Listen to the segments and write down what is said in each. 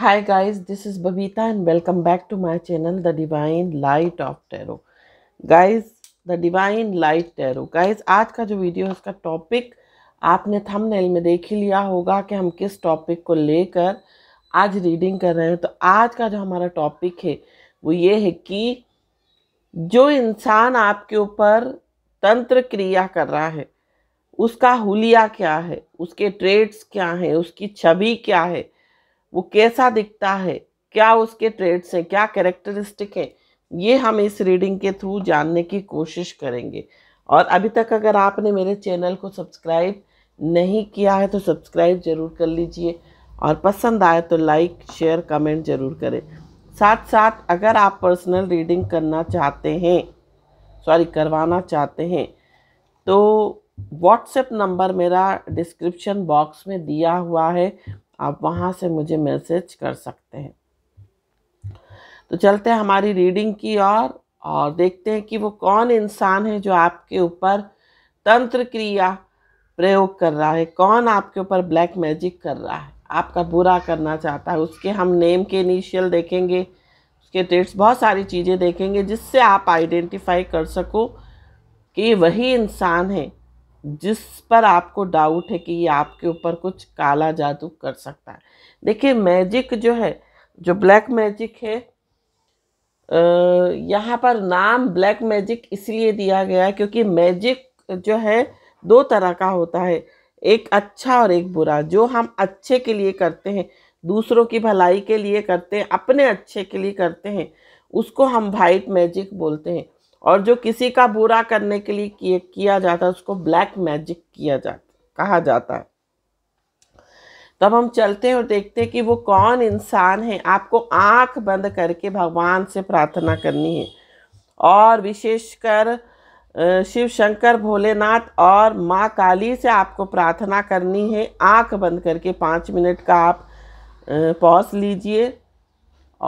Hi guys this is Babita and welcome back to my channel the divine light of tarot guys the divine light tarot guys आज का जो video है उसका topic आपने thumbnail में देख ही लिया होगा कि हम किस टॉपिक को लेकर आज रीडिंग कर रहे हैं तो आज का जो हमारा टॉपिक है वो ये है कि जो इंसान आपके ऊपर तंत्र क्रिया कर रहा है उसका हुलिया क्या है उसके ट्रेड्स क्या हैं उसकी छवि क्या है वो कैसा दिखता है क्या उसके ट्रेड्स हैं क्या कैरेक्टरिस्टिक है ये हम इस रीडिंग के थ्रू जानने की कोशिश करेंगे और अभी तक अगर आपने मेरे चैनल को सब्सक्राइब नहीं किया है तो सब्सक्राइब ज़रूर कर लीजिए और पसंद आए तो लाइक शेयर कमेंट ज़रूर करें साथ साथ अगर आप पर्सनल रीडिंग करना चाहते हैं सॉरी करवाना चाहते हैं तो व्हाट्सएप नंबर मेरा डिस्क्रिप्शन बॉक्स में दिया हुआ है आप वहाँ से मुझे मैसेज कर सकते हैं तो चलते हैं हमारी रीडिंग की और और देखते हैं कि वो कौन इंसान है जो आपके ऊपर तंत्र क्रिया प्रयोग कर रहा है कौन आपके ऊपर ब्लैक मैजिक कर रहा है आपका बुरा करना चाहता है उसके हम नेम के इनिशियल देखेंगे उसके डेट्स बहुत सारी चीज़ें देखेंगे जिससे आप आइडेंटिफाई कर सको कि वही इंसान है जिस पर आपको डाउट है कि ये आपके ऊपर कुछ काला जादू कर सकता है देखिए मैजिक जो है जो ब्लैक मैजिक है यहाँ पर नाम ब्लैक मैजिक इसलिए दिया गया है क्योंकि मैजिक जो है दो तरह का होता है एक अच्छा और एक बुरा जो हम अच्छे के लिए करते हैं दूसरों की भलाई के लिए करते हैं अपने अच्छे के लिए करते हैं उसको हम वाइट मैजिक बोलते हैं और जो किसी का बुरा करने के लिए किया जाता है उसको ब्लैक मैजिक किया जाता कहा जाता है तब हम चलते हैं और देखते हैं कि वो कौन इंसान है आपको आंख बंद करके भगवान से प्रार्थना करनी है और विशेषकर शिव शंकर भोलेनाथ और माँ काली से आपको प्रार्थना करनी है आंख बंद करके पाँच मिनट का आप पॉज लीजिए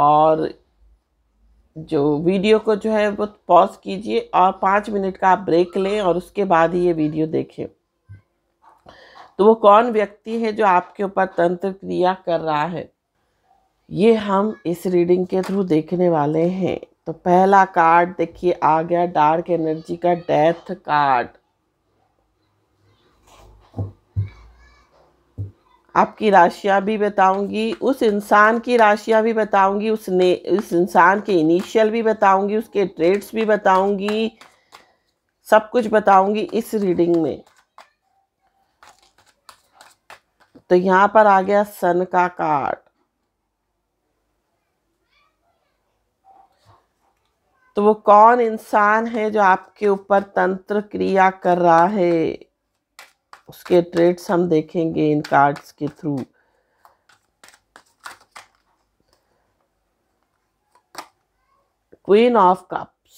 और जो वीडियो को जो है वो पॉज कीजिए और पाँच मिनट का आप ब्रेक लें और उसके बाद ही ये वीडियो देखें तो वो कौन व्यक्ति है जो आपके ऊपर तंत्र क्रिया कर रहा है ये हम इस रीडिंग के थ्रू देखने वाले हैं तो पहला कार्ड देखिए आ गया डार्क एनर्जी का डेथ कार्ड आपकी राशियाँ भी बताऊंगी उस इंसान की राशियाँ भी बताऊंगी उस ने उस इंसान के इनिशियल भी बताऊंगी उसके ट्रेड्स भी बताऊंगी सब कुछ बताऊंगी इस रीडिंग में तो यहाँ पर आ गया सन का कार्ड तो वो कौन इंसान है जो आपके ऊपर तंत्र क्रिया कर रहा है उसके ट्रेड्स हम देखेंगे इन कार्ड्स के through queen of cups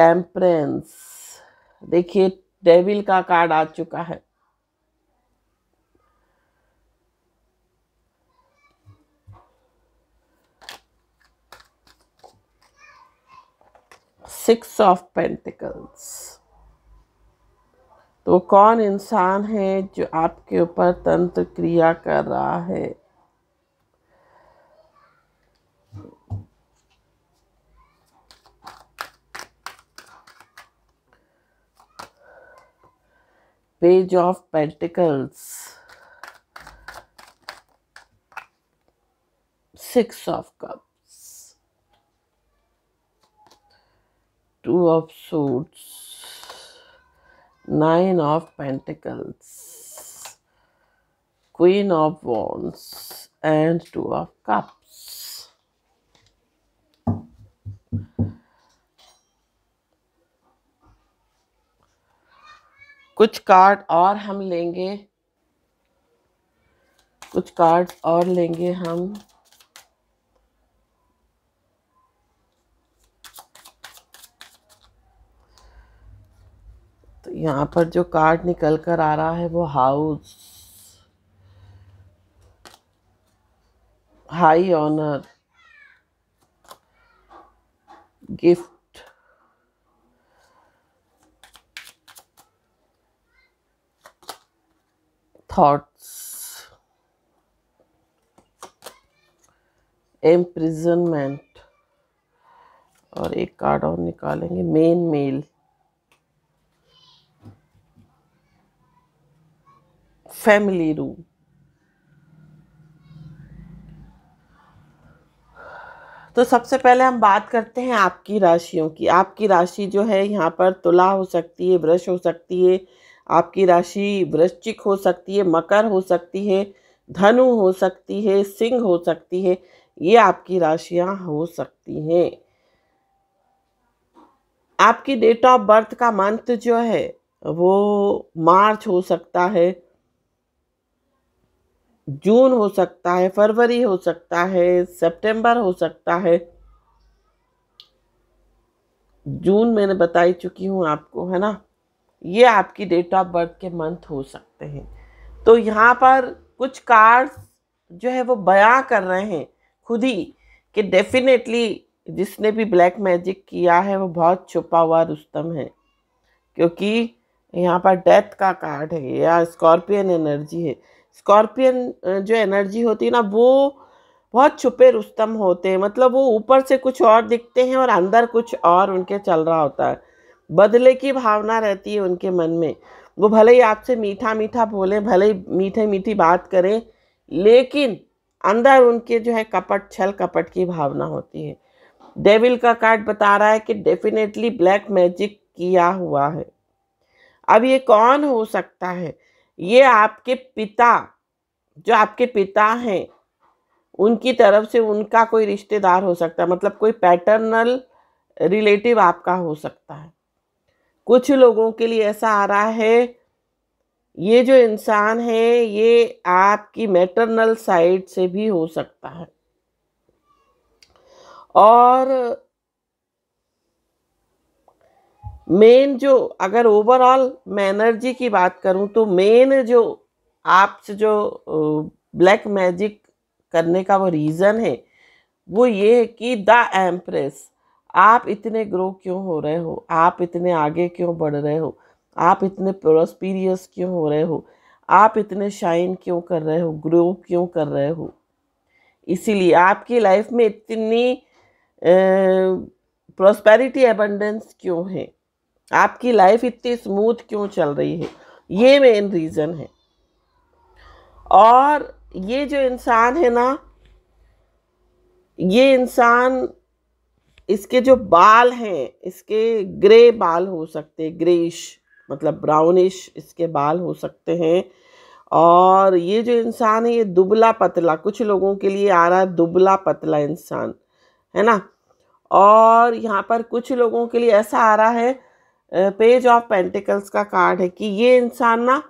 temperance देखिए डेविल का कार्ड आ चुका है सिक्स ऑफ पेंटिकल्स तो कौन इंसान है जो आपके ऊपर तंत्र क्रिया कर रहा है page of pentacles six of cup two of swords nine of pentacles queen of wands and two of cups कुछ कार्ड और हम लेंगे कुछ कार्ड्स और लेंगे हम यहाँ पर जो कार्ड निकल कर आ रहा है वो house high honour gift thoughts imprisonment और एक कार्ड और निकालेंगे मेन मेल family room. तो सबसे पहले हम बात करते हैं आपकी राशियों की आपकी राशि जो है यहाँ पर तुला हो सकती है वृष हो सकती है आपकी राशि वृश्चिक हो सकती है मकर हो सकती है धनु हो सकती है सिंह हो सकती है ये आपकी राशियाँ हो सकती हैं आपकी डेट ऑफ बर्थ का मंथ जो है वो मार्च हो सकता है जून हो सकता है फरवरी हो सकता है सितंबर हो सकता है जून मैंने बताई चुकी हूँ आपको है ना ये आपकी डेट ऑफ बर्थ के मंथ हो सकते हैं तो यहाँ पर कुछ कार्ड्स जो है वो बयां कर रहे हैं खुद ही कि डेफिनेटली जिसने भी ब्लैक मैजिक किया है वो बहुत छुपा हुआ रुस्तम है क्योंकि यहाँ पर डेथ का कार्ड है या स्कॉर्पियन एनर्जी है स्कॉर्पियन जो एनर्जी होती है ना वो बहुत छुपे रुस्तम होते हैं मतलब वो ऊपर से कुछ और दिखते हैं और अंदर कुछ और उनके चल रहा होता है बदले की भावना रहती है उनके मन में वो भले ही आपसे मीठा मीठा बोलें भले ही मीठे मीठी बात करें लेकिन अंदर उनके जो है कपट छल कपट की भावना होती है डेविल का कार्ड बता रहा है कि डेफिनेटली ब्लैक मैजिक किया हुआ है अब ये कौन हो सकता है ये आपके पिता जो आपके पिता हैं उनकी तरफ से उनका कोई रिश्तेदार हो सकता है मतलब कोई पैटर्नल रिलेटिव आपका हो सकता है कुछ लोगों के लिए ऐसा आ रहा है ये जो इंसान है ये आपकी मैटरनल साइड से भी हो सकता है और मेन जो अगर ओवरऑल मैं एनर्जी की बात करूं तो मेन जो आप जो ब्लैक मैजिक करने का वो रीज़न है वो ये है कि द एम्प्रेस आप इतने ग्रो क्यों हो रहे हो आप इतने आगे क्यों बढ़ रहे हो आप इतने प्रोस्पीरियस क्यों हो रहे हो आप इतने शाइन क्यों कर रहे हो ग्रो क्यों कर रहे हो इसीलिए आपकी लाइफ में इतनी प्रोस्पेरिटी एबंडेंस क्यों है आपकी लाइफ इतनी स्मूथ क्यों चल रही है ये मेन रीज़न है और ये जो इंसान है ना ये इंसान इसके जो बाल हैं इसके ग्रे बाल हो सकते ग्रेश मतलब ब्राउनिश इसके बाल हो सकते हैं और ये जो इंसान है ये दुबला पतला कुछ लोगों के लिए आ रहा है दुबला पतला इंसान है ना और यहाँ पर कुछ लोगों के लिए ऐसा आ रहा है पेज ऑफ पेंटिकल्स का कार्ड है कि ये इंसान ना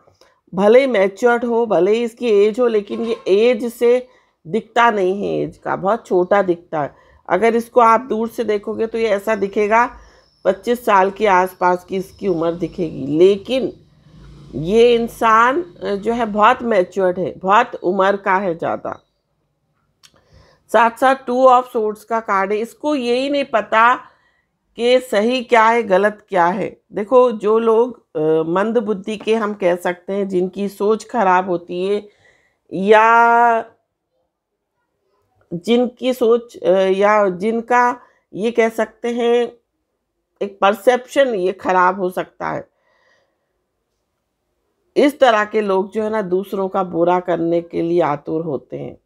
भले ही मैच्योर्ड हो भले ही इसकी एज हो लेकिन ये एज से दिखता नहीं है एज का बहुत छोटा दिखता है अगर इसको आप दूर से देखोगे तो ये ऐसा दिखेगा 25 साल के आसपास की इसकी उम्र दिखेगी लेकिन ये इंसान जो है बहुत मैच्योर्ड है बहुत उम्र का है ज़्यादा साथ साथ टू ऑफ सोर्ट्स का कार्ड है इसको यही नहीं पता कि सही क्या है गलत क्या है देखो जो लोग मंद बुद्धि के हम कह सकते हैं जिनकी सोच खराब होती है या जिनकी सोच या जिनका ये कह सकते हैं एक परसेप्शन ये खराब हो सकता है इस तरह के लोग जो है ना दूसरों का बुरा करने के लिए आतुर होते हैं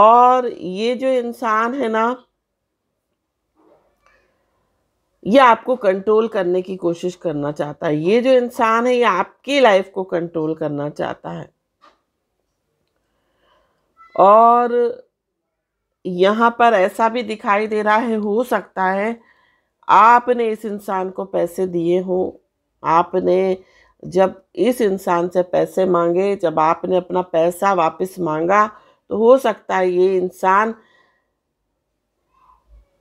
और ये जो इंसान है ना ये आपको कंट्रोल करने की कोशिश करना चाहता है ये जो इंसान है ये आपकी लाइफ को कंट्रोल करना चाहता है और यहाँ पर ऐसा भी दिखाई दे रहा है हो सकता है आपने इस इंसान को पैसे दिए हो आपने जब इस इंसान से पैसे मांगे जब आपने अपना पैसा वापस मांगा तो हो सकता है ये इंसान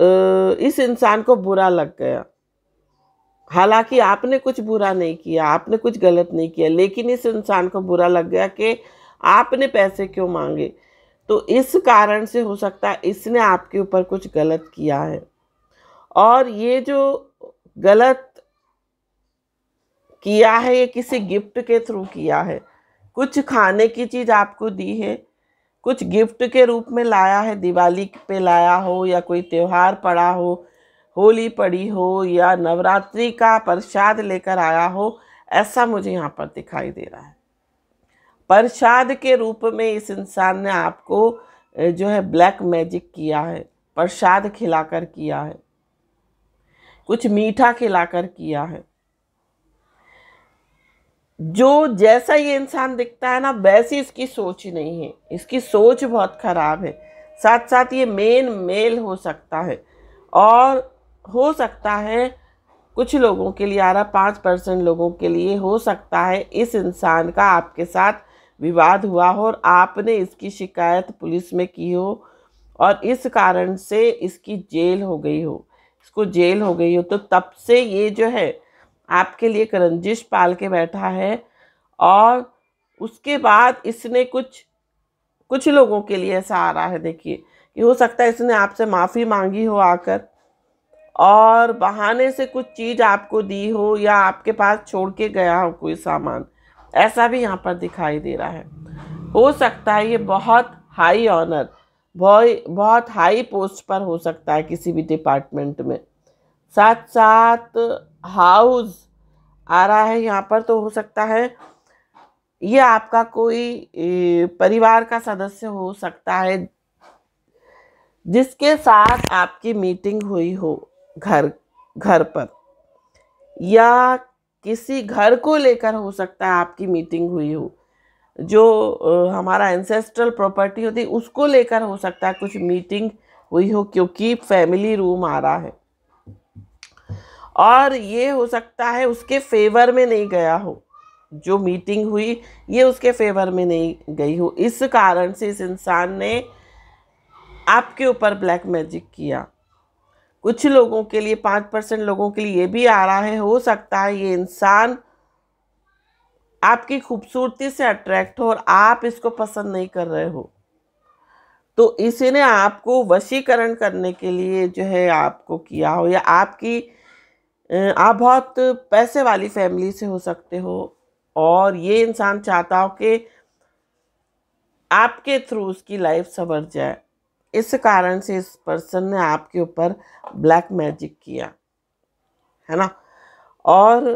इस इंसान को बुरा लग गया हालांकि आपने कुछ बुरा नहीं किया आपने कुछ गलत नहीं किया लेकिन इस इंसान को बुरा लग गया कि आपने पैसे क्यों मांगे तो इस कारण से हो सकता है इसने आपके ऊपर कुछ गलत किया है और ये जो गलत किया है ये किसी गिफ्ट के थ्रू किया है कुछ खाने की चीज़ आपको दी है कुछ गिफ्ट के रूप में लाया है दिवाली पे लाया हो या कोई त्यौहार पड़ा हो होली पड़ी हो या नवरात्रि का प्रसाद लेकर आया हो ऐसा मुझे यहाँ पर दिखाई दे रहा है प्रसाद के रूप में इस इंसान ने आपको जो है ब्लैक मैजिक किया है प्रसाद खिलाकर किया है कुछ मीठा खिलाकर किया है जो जैसा ये इंसान दिखता है ना वैसी इसकी सोच नहीं है इसकी सोच बहुत ख़राब है साथ साथ ये मेन मेल हो सकता है और हो सकता है कुछ लोगों के लिए आ रहा पाँच परसेंट लोगों के लिए हो सकता है इस इंसान का आपके साथ विवाद हुआ हो और आपने इसकी शिकायत पुलिस में की हो और इस कारण से इसकी जेल हो गई हो इसको जेल हो गई हो तो तब से ये जो है आपके लिए एक रंजिश पाल के बैठा है और उसके बाद इसने कुछ कुछ लोगों के लिए ऐसा आ रहा है देखिए कि हो सकता है इसने आपसे माफ़ी मांगी हो आकर और बहाने से कुछ चीज़ आपको दी हो या आपके पास छोड़ के गया हो कोई सामान ऐसा भी यहाँ पर दिखाई दे रहा है हो सकता है ये बहुत हाई ऑनर बहुत बहुत हाई पोस्ट पर हो सकता है किसी भी डिपार्टमेंट में साथ साथ हाउस आ रहा है यहाँ पर तो हो सकता है ये आपका कोई परिवार का सदस्य हो सकता है जिसके साथ आपकी मीटिंग हुई हो घर घर पर या किसी घर को लेकर हो सकता है आपकी मीटिंग हुई हो जो हमारा एंसेस्ट्रल प्रॉपर्टी होती है उसको लेकर हो सकता है कुछ मीटिंग हुई हो क्योंकि फैमिली रूम आ रहा है और ये हो सकता है उसके फेवर में नहीं गया हो जो मीटिंग हुई ये उसके फेवर में नहीं गई हो इस कारण से इस इंसान ने आपके ऊपर ब्लैक मैजिक किया कुछ लोगों के लिए पाँच परसेंट लोगों के लिए ये भी आ रहा है हो सकता है ये इंसान आपकी खूबसूरती से अट्रैक्ट हो और आप इसको पसंद नहीं कर रहे हो तो इसी ने आपको वशीकरण करने के लिए जो है आपको किया हो या आपकी आप बहुत पैसे वाली फैमिली से हो सकते हो और ये इंसान चाहता हो कि आपके थ्रू उसकी लाइफ सवर जाए इस कारण से इस पर्सन ने आपके ऊपर ब्लैक मैजिक किया है ना और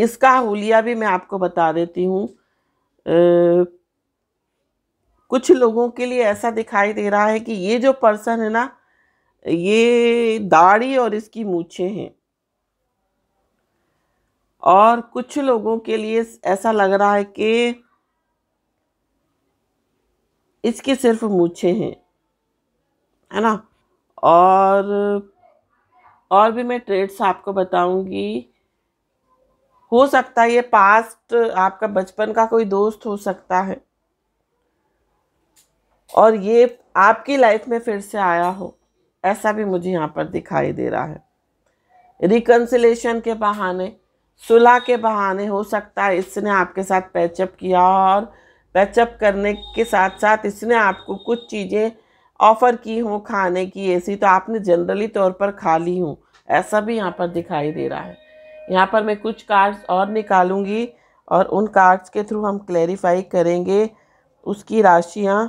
इसका हुलिया भी मैं आपको बता देती हूँ कुछ लोगों के लिए ऐसा दिखाई दे रहा है कि ये जो पर्सन है ना ये दाढ़ी और इसकी मूछे हैं और कुछ लोगों के लिए ऐसा लग रहा है कि इसकी सिर्फ मूछे हैं है ना और और भी मैं ट्रेड्स आपको बताऊंगी हो सकता है ये पास्ट आपका बचपन का कोई दोस्त हो सकता है और ये आपकी लाइफ में फिर से आया हो ऐसा भी मुझे यहाँ पर दिखाई दे रहा है रिकन्सिलेशन के बहाने सुलह के बहाने हो सकता है इसने आपके साथ पैचअप किया और पैचअप करने के साथ साथ इसने आपको कुछ चीज़ें ऑफ़र की हों खाने की ऐसी तो आपने जनरली तौर पर खा ली हूँ ऐसा भी यहाँ पर दिखाई दे रहा है यहाँ पर मैं कुछ कार्ड्स और निकालूंगी और उन कार्ड्स के थ्रू हम क्लैरिफाई करेंगे उसकी राशियाँ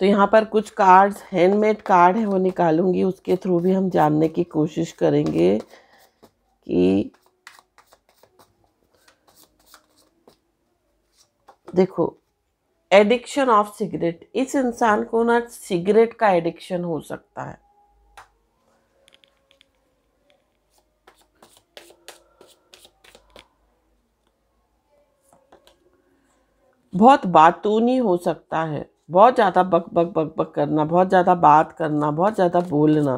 तो यहाँ पर कुछ कार्ड्स हैंडमेड कार्ड है वो निकालूंगी उसके थ्रू भी हम जानने की कोशिश करेंगे कि देखो एडिक्शन ऑफ सिगरेट इस इंसान को ना सिगरेट का एडिक्शन हो सकता है बहुत बातूनी हो सकता है बहुत ज़्यादा बक बक बक बक करना बहुत ज़्यादा बात करना बहुत ज़्यादा बोलना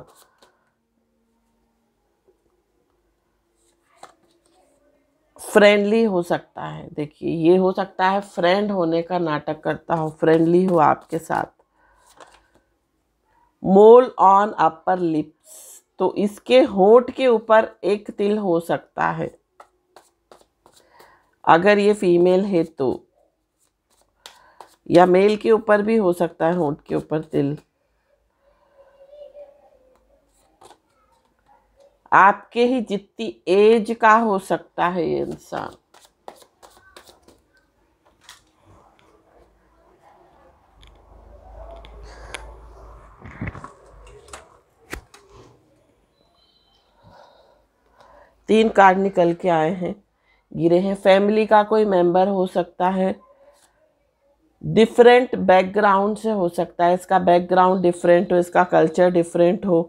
फ्रेंडली हो सकता है देखिए ये हो सकता है फ्रेंड होने का नाटक करता हो फ्रेंडली हो आपके साथ मोल ऑन अपर लिप्स तो इसके होठ के ऊपर एक तिल हो सकता है अगर ये फीमेल है तो या मेल के ऊपर भी हो सकता है होंठ के ऊपर तिल आपके ही जितनी एज का हो सकता है ये इंसान तीन कार्ड निकल के आए हैं गिरे हैं फैमिली का कोई मेंबर हो सकता है डिफरेंट बैकग्राउंड से हो सकता है इसका बैकग्राउंड डिफरेंट हो इसका कल्चर डिफरेंट हो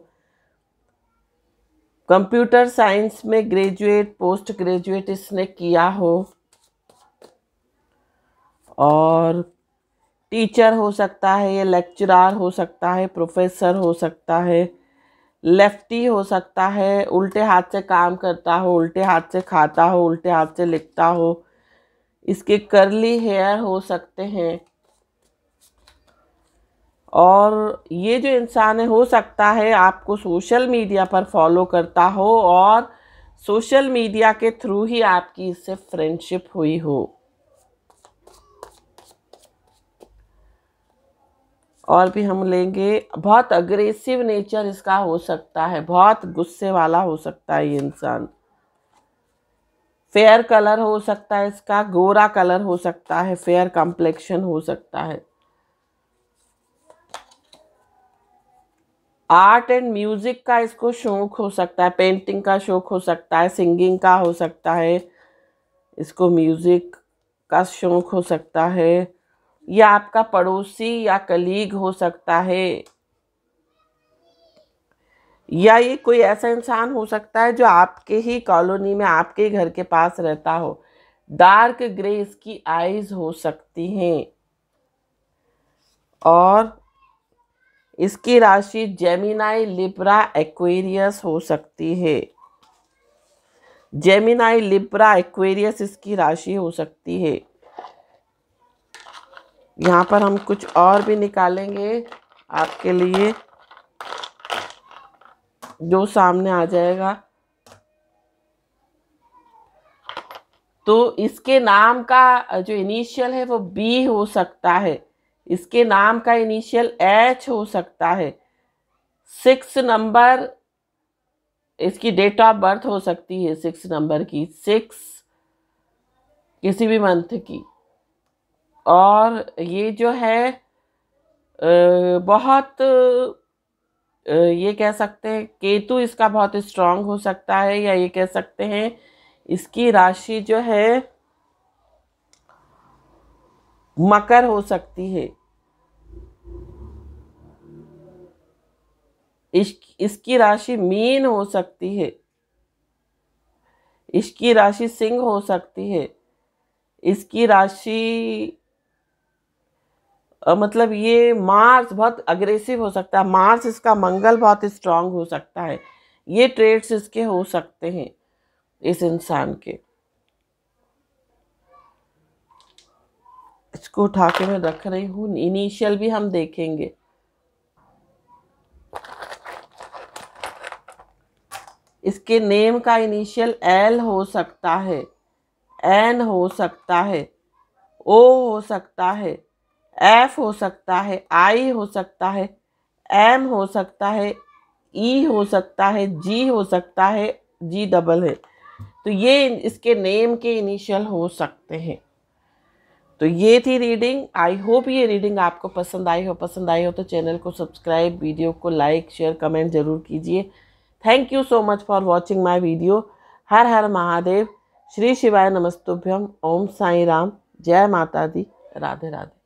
कंप्यूटर साइंस में ग्रेजुएट पोस्ट ग्रेजुएट इसने किया हो और टीचर हो सकता है ये लेक्चरार हो सकता है प्रोफेसर हो सकता है लेफ्टी हो सकता है उल्टे हाथ से काम करता हो उल्टे हाथ से खाता हो उल्टे हाथ से लिखता हो इसके करली हेयर हो सकते हैं और ये जो इंसान है हो सकता है आपको सोशल मीडिया पर फॉलो करता हो और सोशल मीडिया के थ्रू ही आपकी इससे फ्रेंडशिप हुई हो और भी हम लेंगे बहुत अग्रेसिव नेचर इसका हो सकता है बहुत गुस्से वाला हो सकता है ये इंसान फेयर कलर हो सकता है इसका गोरा कलर हो सकता है फेयर कॉम्प्लेक्शन हो सकता है आर्ट एंड म्यूजिक का इसको शौक हो सकता है पेंटिंग का शौक हो सकता है सिंगिंग का हो सकता है इसको म्यूजिक का शौक हो सकता है या आपका पड़ोसी या कलीग हो सकता है या ये कोई ऐसा इंसान हो सकता है जो आपके ही कॉलोनी में आपके घर के पास रहता हो डार्क ग्रे इसकी आईज हो सकती हैं और इसकी राशि जेमिनाई लिब्रा एक्वेरियस हो सकती है जेमिनाई लिब्रा एक्वेरियस इसकी राशि हो सकती है यहाँ पर हम कुछ और भी निकालेंगे आपके लिए जो सामने आ जाएगा तो इसके नाम का जो इनिशियल है वो बी हो सकता है इसके नाम का इनिशियल एच हो सकता है सिक्स नंबर इसकी डेट ऑफ बर्थ हो सकती है सिक्स नंबर की सिक्स किसी भी मंथ की और ये जो है बहुत ये कह सकते हैं केतु इसका बहुत स्ट्रांग हो सकता है या ये कह सकते हैं इसकी राशि जो है मकर हो सकती है इस, इसकी राशि मीन हो सकती है इसकी राशि सिंह हो सकती है इसकी राशि मतलब ये मार्स बहुत अग्रेसिव हो सकता है मार्स इसका मंगल बहुत स्ट्रांग हो सकता है ये ट्रेड्स इसके हो सकते हैं इस इंसान के इसको उठा के मैं रख रही हूँ इनिशियल भी हम देखेंगे इसके नेम का इनिशियल एल हो सकता है एन हो सकता है ओ हो सकता है एफ हो सकता है आई हो सकता है एम हो सकता है ई e हो सकता है जी हो सकता है जी डबल है तो ये इसके नेम के इनिशियल हो सकते हैं तो ये थी रीडिंग आई होप ये रीडिंग आपको पसंद आई हो पसंद आई हो तो चैनल को सब्सक्राइब वीडियो को लाइक शेयर कमेंट ज़रूर कीजिए thank you so much for watching my video हर हर महादेव श्री शिवाय नमस्तुभ्यम ओम साई राम जय माता दी राधे राधे